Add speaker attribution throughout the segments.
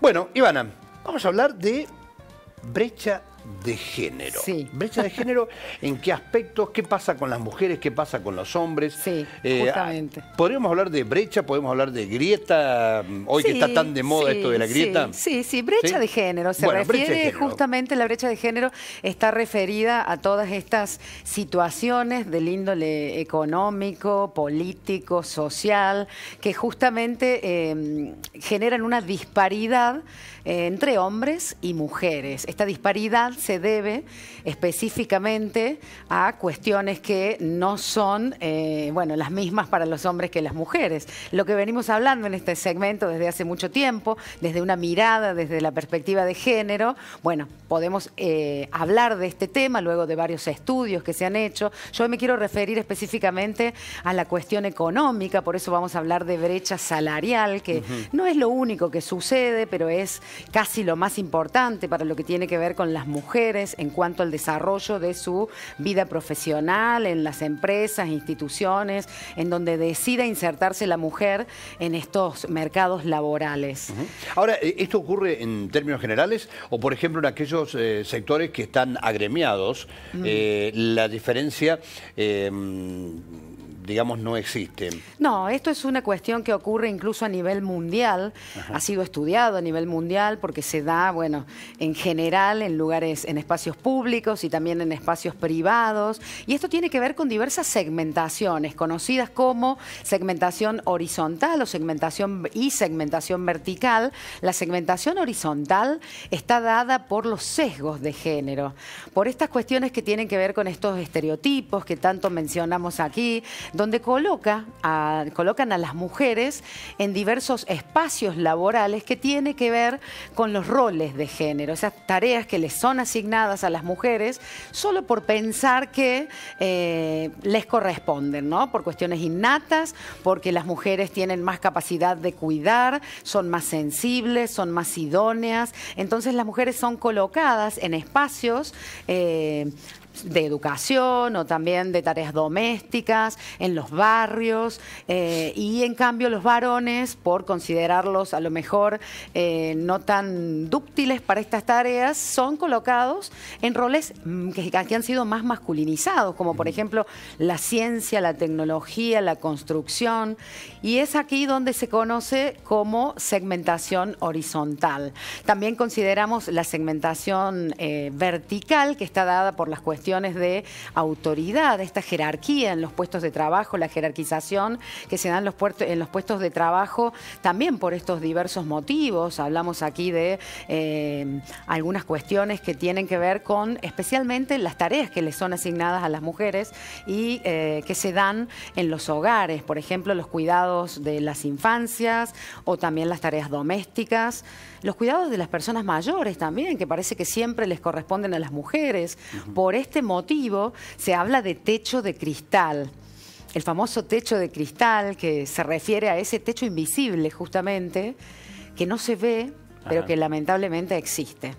Speaker 1: Bueno, Ivana, vamos a hablar de brecha de género. Brecha de género, ¿en qué aspectos? ¿Qué pasa con las mujeres? ¿Qué pasa con los hombres? Sí, eh, justamente. Ah, Podríamos hablar de brecha, podemos hablar de grieta, mm, hoy que está tan de moda esto de la grieta. Sí, sí, brecha de género. Se refiere justamente,
Speaker 2: la brecha de género está referida a todas estas situaciones del índole económico, político, social, que justamente em, generan una disparidad eh, entre hombres y mujeres. Esta disparidad se debe específicamente a cuestiones que no son, eh, bueno, las mismas para los hombres que las mujeres. Lo que venimos hablando en este segmento desde hace mucho tiempo, desde una mirada, desde la perspectiva de género, bueno, podemos eh, hablar de este tema luego de varios estudios que se han hecho. Yo me quiero referir específicamente a la cuestión económica, por eso vamos a hablar de brecha salarial, que no es lo único que sucede, pero es casi lo más importante para lo que tiene que ver con las mujeres en cuanto al desarrollo de su vida profesional, en las empresas, instituciones, en donde decida insertarse la mujer en estos mercados laborales.
Speaker 1: Ahora, ¿e-, ¿esto ocurre en términos generales o, por ejemplo, en aquellos eh, sectores que están agremiados? Eh, la diferencia... Eh, digamos, no existen.
Speaker 2: No, esto es una cuestión que ocurre incluso a nivel mundial, ha sido estudiado a nivel mundial porque se da, bueno, en general en lugares, en espacios públicos y también en espacios privados, y esto tiene que ver con diversas segmentaciones, conocidas como segmentación horizontal o segmentación y segmentación vertical. La segmentación horizontal está dada por los sesgos de género, por estas cuestiones que tienen que ver con estos estereotipos que tanto mencionamos aquí, donde colocan a las mujeres en diversos espacios laborales que tiene que ver con los roles de género, esas tareas que les son asignadas a las mujeres solo por pensar que eh, les corresponden, ¿no? Por cuestiones innatas, porque las mujeres tienen más capacidad de cuidar, son más sensibles, son más idóneas. Entonces las mujeres son colocadas en espacios eh, de educación o también de tareas domésticas en los barrios eh, y en cambio los varones por considerarlos a lo mejor eh, no tan dúctiles para estas tareas son colocados en roles mm, que, han sido más masculinizados como por ejemplo la ciencia, la tecnología, la construcción y es aquí donde se conoce como segmentación horizontal. También consideramos la segmentación eh, vertical que está dada por las cuestiones de autoridad, esta jerarquía en los puestos de trabajo, la jerarquización que se dan en los, puestos de trabajo también por estos diversos motivos. Hablamos aquí de eh, algunas cuestiones que tienen que ver con especialmente las tareas que les son asignadas a las mujeres y eh, que se dan en los hogares, por ejemplo, los cuidados de las infancias o también las tareas domésticas, los cuidados de las personas mayores también, que parece que siempre les corresponden a las mujeres por este este motivo se habla de techo de cristal el famoso techo de cristal que se refiere a ese techo invisible justamente, que no se ve, pero que lamentablemente existe.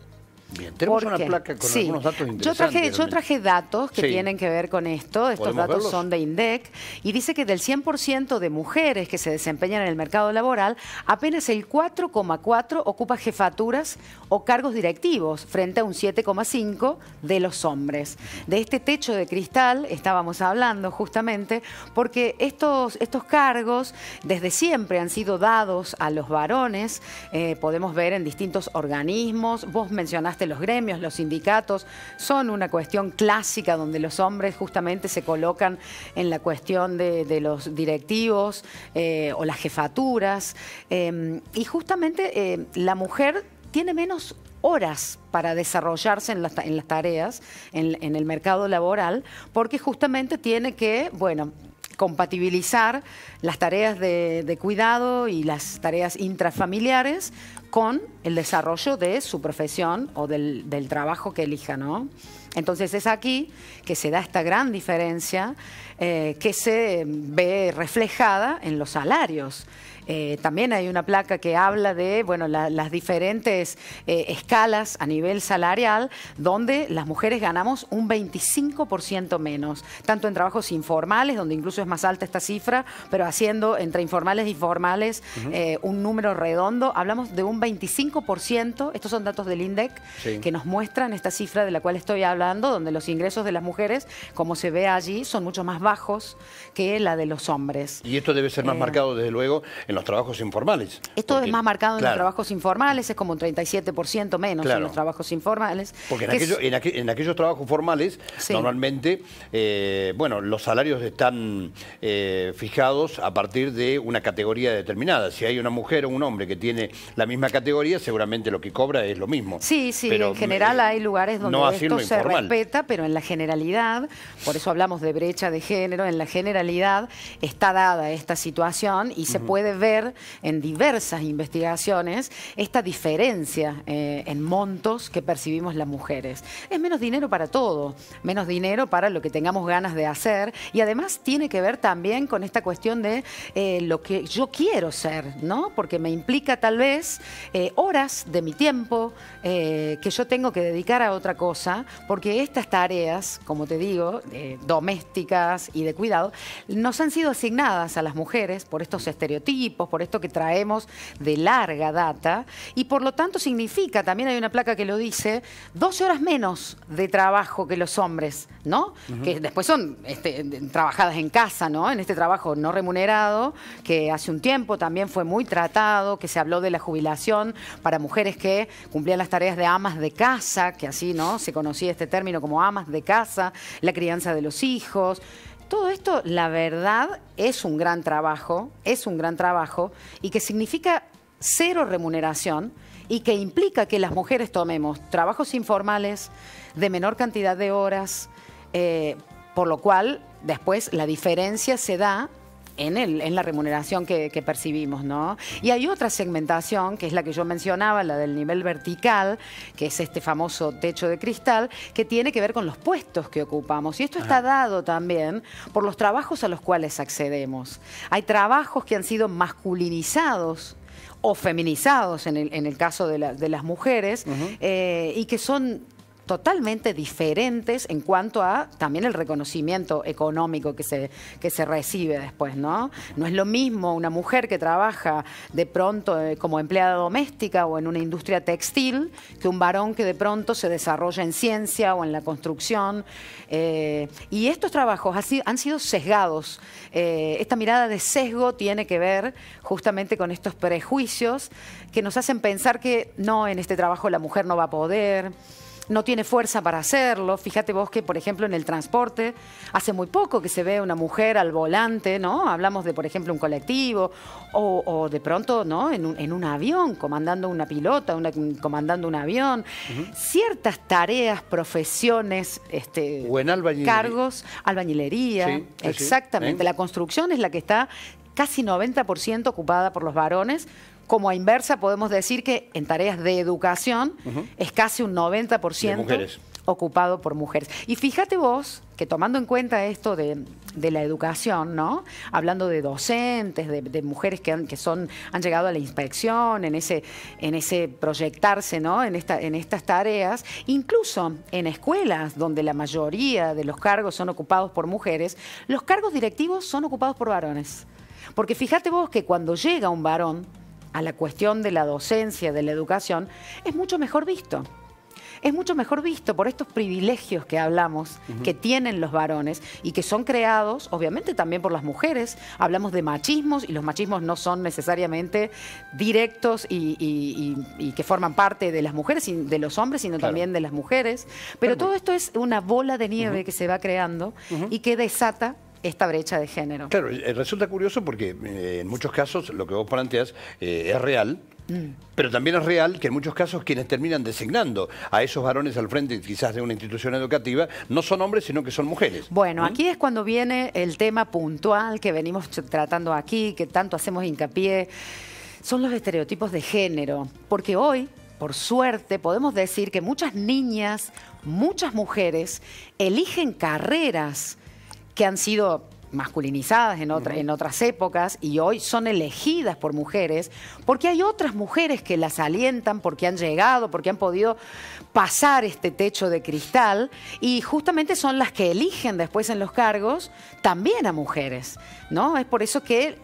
Speaker 1: Bien, tenemos una placa con algunos datos interesantes. Yo
Speaker 2: traje, datos que tienen que ver con esto. Estos datos son de INDEC y dice que del 100% de mujeres que se desempeñan en el mercado laboral, apenas el 4,4 ocupa jefaturas o cargos directivos frente a un 7,5 de los hombres. De este techo de cristal estábamos hablando justamente porque estos, estos cargos desde siempre han sido dados a los varones. Eh, podemos ver en distintos organismos. Vos mencionaste los gremios, los sindicatos, son una cuestión clásica donde los hombres justamente se colocan en la cuestión de, los directivos eh, o las jefaturas. Em, y justamente eh, la mujer tiene menos horas para desarrollarse en las, tareas, en, el mercado laboral, porque justamente tiene que, bueno, compatibilizar las tareas de, de, cuidado y las tareas intrafamiliares con el desarrollo de su profesión o del, trabajo que elija, ¿no? Entonces es aquí que se da esta gran diferencia eh, que se ve reflejada en los salarios. Eh, también hay una placa que habla de bueno, las diferentes eh, escalas a nivel salarial, donde las mujeres ganamos un 25% menos, tanto en trabajos informales, donde incluso es más alta esta cifra, pero haciendo entre informales y formales eh, un número redondo, hablamos de un 25%, estos son datos del INDEC, que nos muestran esta cifra de la cual estoy hablando, donde los ingresos de las mujeres, como se ve allí, son mucho más bajos que la de los hombres.
Speaker 1: Y esto debe ser más marcado, desde luego, en trabajos informales.
Speaker 2: Esto es más marcado en los trabajos informales, es como un 37% menos en los trabajos informales. Porque
Speaker 1: en, aquellos trabajos formales, normalmente, eh, bueno, los salarios están eh, fijados a partir de una categoría determinada. Si hay una mujer o un hombre que tiene la misma categoría, seguramente lo que cobra es lo mismo. Sí, sí, en general eh, hay
Speaker 2: lugares donde esto se respeta, pero en la generalidad, por eso hablamos de brecha de género, en la generalidad está dada esta situación y se puede ver en diversas investigaciones esta diferencia eh, en montos que percibimos las mujeres. Es menos dinero para todo, menos dinero para lo que tengamos ganas de hacer y además tiene que ver también con esta cuestión de eh, lo que yo quiero ser, ¿no? Porque me implica tal vez eh, horas de mi tiempo que yo tengo que dedicar a otra cosa, porque estas tareas, como te digo, domésticas y de cuidado, nos han sido asignadas a las mujeres por estos estereotipos por esto que traemos de larga data, y por lo tanto significa, también hay una placa que lo dice, 12 horas menos de trabajo que los hombres, ¿no? Que después son este, trabajadas en casa, ¿no? En este trabajo no remunerado, que hace un tiempo también fue muy tratado, que se habló de la jubilación para mujeres que cumplían las tareas de amas de casa, que así, ¿no? Se conocía este término como amas de casa, la crianza de los hijos todo esto, la verdad, es un gran trabajo, es un gran trabajo y que significa cero remuneración y que implica que las mujeres tomemos trabajos informales de menor cantidad de horas, eh, por lo cual después la diferencia se da en, en la remuneración que, percibimos, ¿no? Y hay otra segmentación, que es la que yo mencionaba, la del nivel vertical, que es este famoso techo de cristal, que tiene que ver con los puestos que ocupamos. Y esto está dado también por los trabajos a los cuales accedemos. Hay trabajos que han sido masculinizados o feminizados en el, caso de, las mujeres eh, y que son totalmente diferentes en cuanto a también el reconocimiento económico que se, que se recibe después, ¿no? No es lo mismo una mujer que trabaja de pronto eh, como empleada doméstica o en una industria textil que un varón que de pronto se desarrolla en ciencia o en la construcción. Eh, y estos trabajos han sido sesgados. Eh, esta mirada de sesgo tiene que ver justamente con estos prejuicios que nos hacen pensar que no, en este trabajo la mujer no va a poder no tiene fuerza para hacerlo. Fíjate vos que, por ejemplo, en el transporte, hace muy poco que se ve una mujer al volante, ¿no? Hablamos de, por ejemplo, un colectivo o, de pronto, ¿no? En un, avión, comandando una pilota, comandando un avión. Ciertas tareas, profesiones, este, cargos, albañilería, exactamente. ¿Eh? La construcción es la que está casi 90% ocupada por los varones como a inversa podemos decir que en tareas de educación es casi un 90% ocupado por mujeres. Y fíjate vos que tomando en cuenta esto de, la educación, ¿no? Hablando de docentes, de, mujeres que, han, son, han llegado a la inspección, en ese, en ese proyectarse, ¿no? En, esta, en estas tareas, incluso en escuelas donde la mayoría de los cargos son ocupados por mujeres, los cargos directivos son ocupados por varones. Porque fíjate vos que cuando llega un varón a la cuestión de la docencia, de la educación, es mucho mejor visto es mucho mejor visto por estos privilegios que hablamos, que tienen los varones y que son creados, obviamente, también por las mujeres. Hablamos de machismos y los machismos no son necesariamente directos y, que forman parte de las mujeres, y de los hombres, sino también de las mujeres. Pero, todo esto es una bola de nieve que se va creando y que desata esta brecha de género. Claro,
Speaker 1: eh, resulta curioso porque eh, en muchos casos lo que vos planteas eh, es real, mm. pero también es real que en muchos casos quienes terminan designando a esos varones al frente quizás de una institución educativa no son hombres, sino que son mujeres. Bueno, ¿Mm? aquí
Speaker 2: es cuando viene el tema puntual que venimos tratando aquí, que tanto hacemos hincapié, son los estereotipos de género, porque hoy... Por suerte, podemos decir que muchas niñas, muchas mujeres eligen carreras que han sido masculinizadas en, otra, en otras épocas y hoy son elegidas por mujeres porque hay otras mujeres que las alientan, porque han llegado, porque han podido pasar este techo de cristal y justamente son las que eligen después en los cargos también a mujeres. ¿no? Es por eso que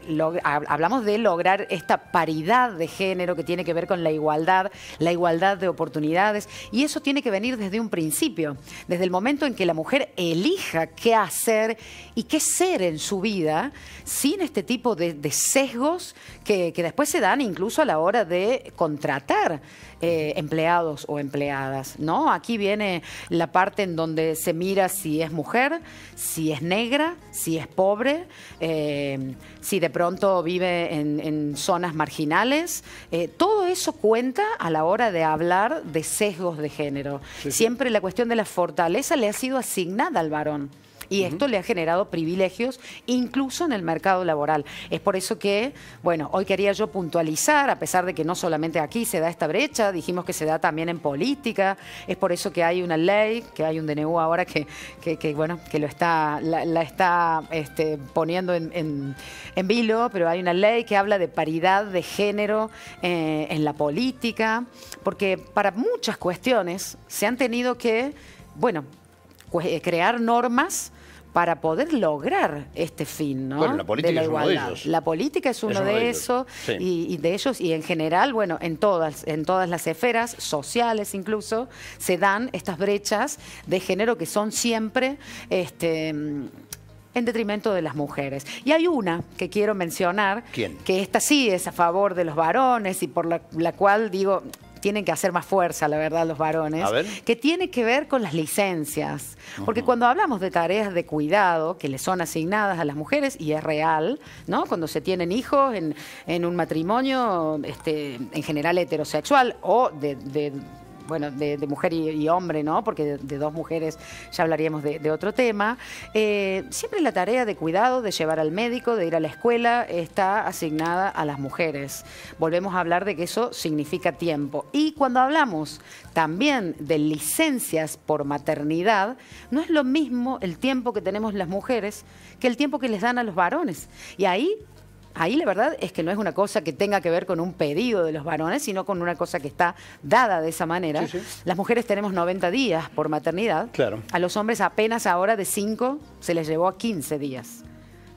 Speaker 2: hablamos de lograr esta paridad de género que tiene que ver con la igualdad, la igualdad de oportunidades y eso tiene que venir desde un principio, desde el momento en que la mujer elija qué hacer y qué ser en su vida sin este tipo de, sesgos que, después se dan incluso a la hora de contratar eh, empleados o empleadas. ¿no? Aquí viene la parte en donde se mira si es mujer, si es negra, si es pobre, eh, si de pronto vive en, zonas marginales. Eh, todo eso cuenta a la hora de hablar de sesgos de género. Siempre la cuestión de la fortaleza le ha sido asignada al varón. Y esto le ha generado privilegios incluso en el mercado laboral. Es por eso que, bueno, hoy quería yo puntualizar, a pesar de que no solamente aquí se da esta brecha, dijimos que se da también en política, es por eso que hay una ley, que hay un DNU ahora que, que, bueno, que lo está, la, está este, poniendo en, en, en, vilo, pero hay una ley que habla de paridad de género eh, en la política, porque para muchas cuestiones se han tenido que, bueno, eh, crear normas para poder lograr este fin, ¿no? la política es Uno de ellos. La política es uno, de, y, de ellos y en general, bueno, en todas, en todas las esferas sociales incluso se dan estas brechas de género que son siempre, este, en detrimento de las mujeres. Y hay una que quiero mencionar, que esta sí es a favor de los varones y por la cual digo, tienen que hacer más fuerza, la verdad, los varones, que tiene que ver con las licencias. Porque cuando hablamos de tareas de cuidado que le son asignadas a las mujeres, y es real, ¿no? Cuando se tienen hijos en, en un matrimonio, este, en general heterosexual, o de, de bueno, de, mujer y, hombre, ¿no? Porque de, dos mujeres ya hablaríamos de, otro tema. Eh, siempre la tarea de cuidado, de llevar al médico, de ir a la escuela, está asignada a las mujeres. Volvemos a hablar de que eso significa tiempo. Y cuando hablamos también de licencias por maternidad, no es lo mismo el tiempo que tenemos las mujeres que el tiempo que les dan a los varones. Y ahí ahí la verdad es que no es una cosa que tenga que ver con un pedido de los varones, sino con una cosa que está dada de esa manera. Las mujeres tenemos 90 días por maternidad. Claro. A los hombres apenas ahora de 5 se les llevó a 15 días.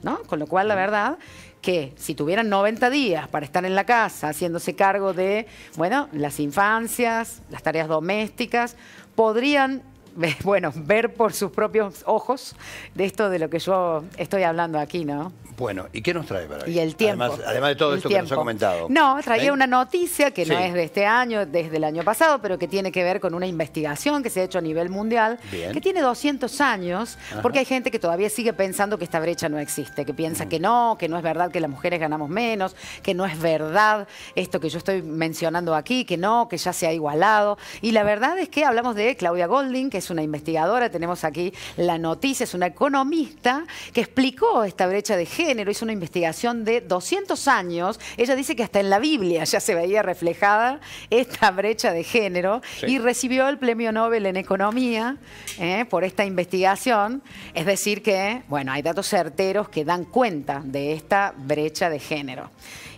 Speaker 2: ¿No? Con lo cual, la verdad, que si tuvieran 90 días para estar en la casa haciéndose cargo de, bueno, las infancias, las tareas domésticas, podrían bueno, ver por sus propios ojos de esto de lo que yo estoy hablando aquí, ¿no?
Speaker 1: Bueno, ¿y qué nos trae para Y el tiempo. Además, de todo esto que nos ha comentado. No, traía una
Speaker 2: noticia que no es de este año, desde el año pasado, pero que tiene que ver con una investigación que se ha hecho a nivel mundial, que tiene 200 años, porque hay gente que todavía sigue pensando que esta brecha no existe, que piensa mm. que no, que no es verdad que las mujeres ganamos menos, que no es verdad esto que yo estoy mencionando aquí, que no, que ya se ha igualado. Y la verdad es que hablamos de Claudia Golding, que es una investigadora, tenemos aquí la noticia, es una economista que explicó esta brecha de género, hizo una investigación de 200 años. Ella dice que hasta en la Biblia ya se veía reflejada esta brecha de género y recibió el premio Nobel en Economía eh, por esta investigación. Es decir que, bueno, hay datos certeros que dan cuenta de esta brecha de género.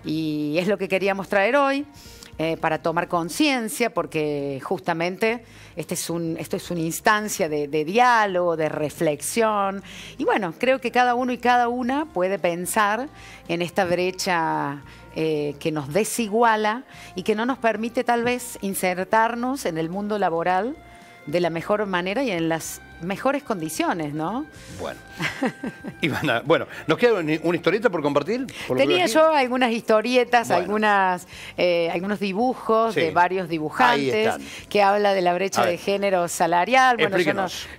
Speaker 2: Y es lo que queríamos traer hoy. Eh, para tomar conciencia, porque justamente este es un, esto es una instancia de, diálogo, de reflexión. Y bueno, creo que cada uno y cada una puede pensar en esta brecha. Eh, que nos desiguala y que no nos permite tal vez insertarnos en el mundo laboral de la mejor manera y en las mejores condiciones, ¿no?
Speaker 1: Bueno. bueno, ¿nos queda una, historieta por compartir? Tenía yo
Speaker 2: algunas historietas, algunas, eh, algunos dibujos de varios dibujantes que habla de la brecha de género salarial. Bueno,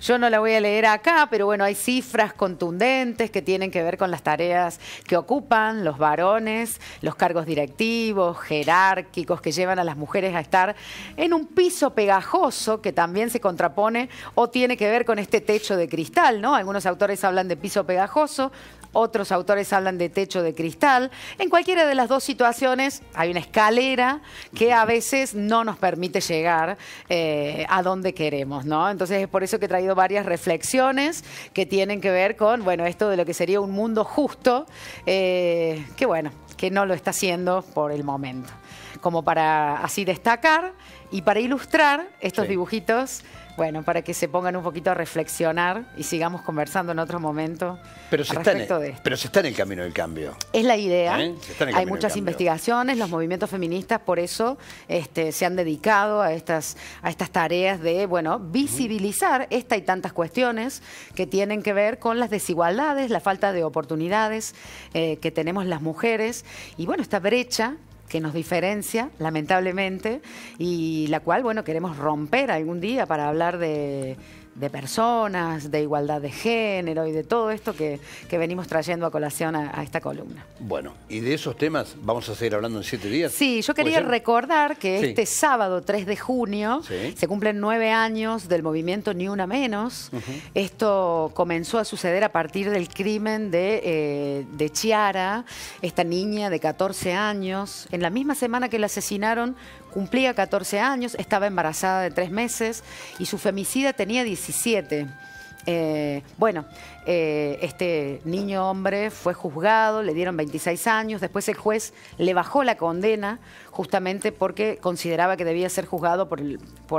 Speaker 2: yo no, la voy a leer acá, pero bueno, hay cifras contundentes que tienen que ver con las tareas que ocupan los varones, los cargos directivos, jerárquicos, que llevan a las mujeres a estar en un piso pegajoso que también se contrapone o tiene que ver con con este techo de cristal, ¿no? Algunos autores hablan de piso pegajoso, otros autores hablan de techo de cristal. En cualquiera de las dos situaciones hay una escalera que a veces no nos permite llegar eh, a donde queremos, ¿no? Entonces es por eso que he traído varias reflexiones que tienen que ver con, bueno, esto de lo que sería un mundo justo, eh, que bueno, que no lo está haciendo por el momento. Como para así destacar y para ilustrar estos dibujitos bueno, para que se pongan un poquito a reflexionar y sigamos conversando en otro momento pero se está en,
Speaker 1: Pero en el camino del cambio.
Speaker 2: Es la idea. ¿Eh? Hay muchas investigaciones, los movimientos feministas por eso este, se han dedicado a estas, a estas tareas de, bueno, visibilizar estas esta y tantas cuestiones que tienen que ver con las desigualdades, la falta de oportunidades eh, que tenemos las mujeres y, bueno, esta brecha que nos diferencia, lamentablemente, y la cual, bueno, queremos romper algún día para hablar de de personas, de igualdad de género y de todo esto que, venimos trayendo a colación a, esta columna.
Speaker 1: Bueno, y de esos temas vamos a seguir hablando en siete días. Sí, yo quería
Speaker 2: recordar que este sábado 3 de junio se cumplen nueve años del movimiento Ni Una Menos. Esto comenzó a suceder a partir del crimen de, eh, de Chiara, esta niña de 14 años, en la misma semana que la asesinaron Cumplía 14 años, estaba embarazada de tres meses y su femicida tenía 17. Eh, bueno, eh, este niño hombre fue juzgado, le dieron 26 años, después el juez le bajó la condena justamente porque consideraba que debía ser juzgado por,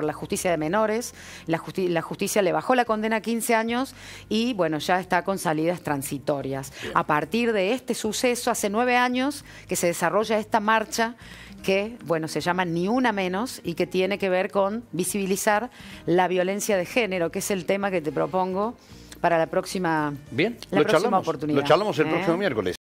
Speaker 2: la justicia de menores, la, justicia le bajó la condena a 15 años y bueno, ya está con salidas transitorias. A partir de este suceso, hace nueve años que se desarrolla esta marcha que, bueno, se llama Ni Una Menos y que tiene que ver con visibilizar la violencia de género, que es el tema que te propongo para la próxima,
Speaker 1: Bien, lo próxima oportunidad. Lo charlamos el ¿eh? próximo miércoles.